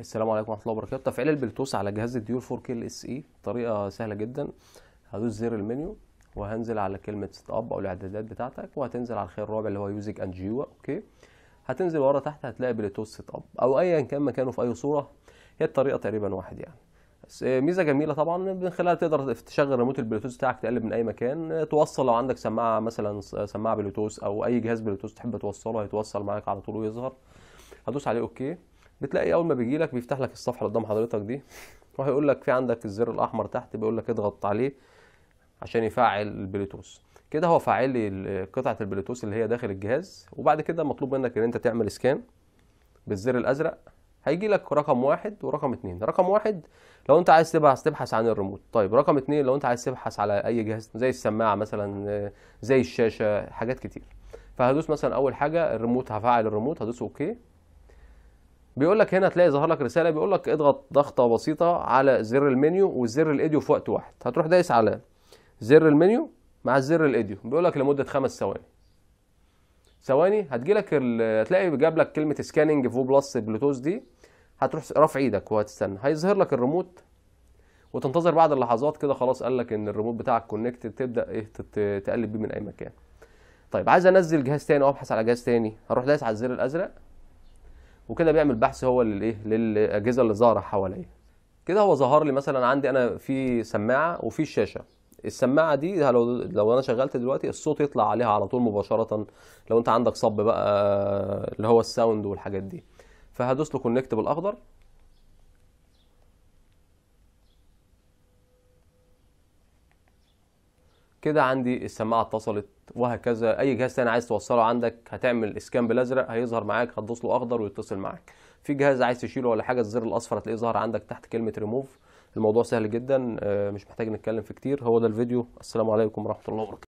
السلام عليكم ورحمه الله وبركاته تفعيل البلوتوث على جهاز الديول 4K اس اي طريقه سهله جدا هدوس زر المنيو وهنزل على كلمه سيت اب او الاعدادات بتاعتك وهتنزل على الخيار الرابع اللي هو يوزج اند جيوا اوكي هتنزل ورا تحت هتلاقي بلوتوث سيت اب او ايا كان مكانه في اي صوره هي الطريقه تقريبا واحد يعني آه، ميزه جميله طبعا من خلالها تقدر تشغل ريموت البلوتوث بتاعك تقلب من اي مكان توصل لو عندك سماعه مثلا سماعه بلوتوث او اي جهاز بلوتوث تحب توصله هيتوصل معاك على طول ويظهر هدوس عليه اوكي بتلاقي اول ما بيجي لك بيفتح لك الصفحه اللي قدام حضرتك دي وهيقول لك في عندك الزر الاحمر تحت بيقول لك اضغط عليه عشان يفعل البلوتوث كده هو فعل لي قطعه البلوتوث اللي هي داخل الجهاز وبعد كده مطلوب منك ان انت تعمل سكان بالزر الازرق هيجي لك رقم واحد ورقم اتنين رقم واحد لو انت عايز تبحث تبحث عن الريموت طيب رقم اتنين لو انت عايز تبحث على اي جهاز زي السماعه مثلا آه، زي الشاشه حاجات كتير فهدوس مثلا اول حاجه الريموت هفعل الريموت هدوس اوكي بيقول لك هنا تلاقي ظهر لك رساله بيقول لك اضغط ضغطه بسيطه على زر المنيو وزر الايديو في وقت واحد هتروح دايس على زر المنيو مع زر الايديو بيقول لك لمده خمس ثواني ثواني هتجيلك هتلاقي جاب لك كلمه سكاننج فو بلس بلوتوث دي هتروح رافع ايدك وهتستنى هيظهر لك الريموت وتنتظر بعد اللحظات كده خلاص قال لك ان الريموت بتاعك كونكتد تبدا ايه تقلب بيه من اي مكان طيب عايز انزل جهاز تاني وابحث على جهاز تاني هروح دايس على الزر الازرق وكده بيعمل بحث هو للايه للاجهزه اللي ظاهره حواليه كده هو ظهر لي مثلا عندي انا في سماعه وفي شاشه السماعه دي لو لو انا شغلت دلوقتي الصوت يطلع عليها على طول مباشره لو انت عندك صب بقى اللي هو الساوند والحاجات دي فهدوس له كونكت بالاخضر كده عندي السماعه اتصلت وهكذا اي جهاز تاني عايز توصله عندك هتعمل اسكان بالازرق هيظهر معاك هتدوس له اخضر ويتصل معاك في جهاز عايز تشيله ولا حاجه الزر الاصفر هتلاقيه ظهر عندك تحت كلمه ريموف الموضوع سهل جدا آه، مش محتاج نتكلم في كتير هو ده الفيديو السلام عليكم ورحمه الله وبركاته